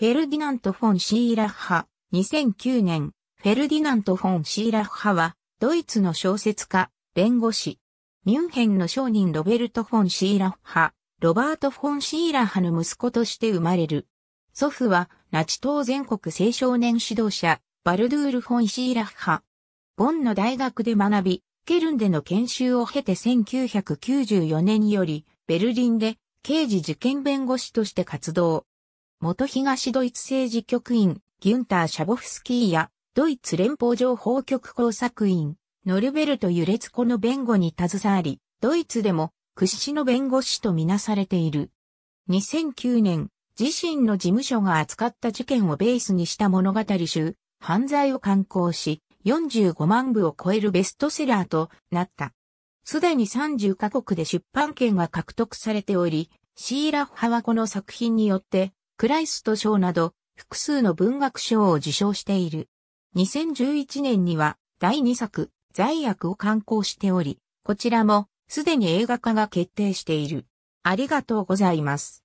フェルディナント・フォン・シーラッハ、2009年、フェルディナント・フォン・シーラッハは、ドイツの小説家、弁護士。ミュンヘンの商人ロベルト・フォン・シーラッハ、ロバート・フォン・シーラッハの息子として生まれる。祖父は、ナチ党全国青少年指導者、バルドゥール・フォン・シーラッハ。ボンの大学で学び、ケルンでの研修を経て1994年より、ベルリンで、刑事事件弁護士として活動。元東ドイツ政治局員、ギュンター・シャボフスキーや、ドイツ連邦情報局工作員、ノルベルト・ユレツコの弁護に携わり、ドイツでも屈指の弁護士とみなされている。2009年、自身の事務所が扱った事件をベースにした物語集、犯罪を刊行し、45万部を超えるベストセラーとなった。すでに30カ国で出版権が獲得されており、シーラッハはこの作品によってクライスト賞など複数の文学賞を受賞している。2011年には第2作、罪悪を刊行しており、こちらもすでに映画化が決定している。ありがとうございます。